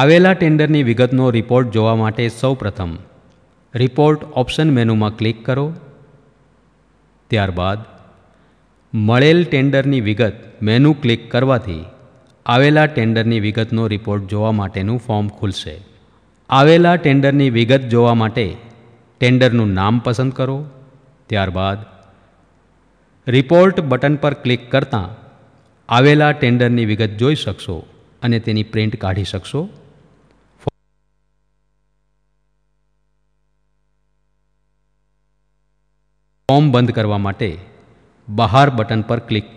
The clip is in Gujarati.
આવેલા ટેન્ડરની વિગતનો રિપોર્ટ જોવા માટે સૌપ્રથમ રિપોર્ટ ઓપ્શન મેનુમાં ક્લિક કરો ત્યારબાદ મળેલ ટેન્ડરની વિગત મેનુ ક્લિક કરવાથી આવેલા ટેન્ડરની વિગતનો રિપોર્ટ જોવા માટેનું ફોર્મ ખુલશે આવેલા ટેન્ડરની વિગત જોવા માટે ટેન્ડરનું નામ પસંદ કરો ત્યારબાદ રિપોર્ટ બટન પર ક્લિક કરતાં આવેલા ટેન્ડરની વિગત જોઈ શકશો અને તેની પ્રિન્ટ કાઢી શકશો ફોર્મ બંધ કરવા માટે બહાર બટન પર ક્લિક કરો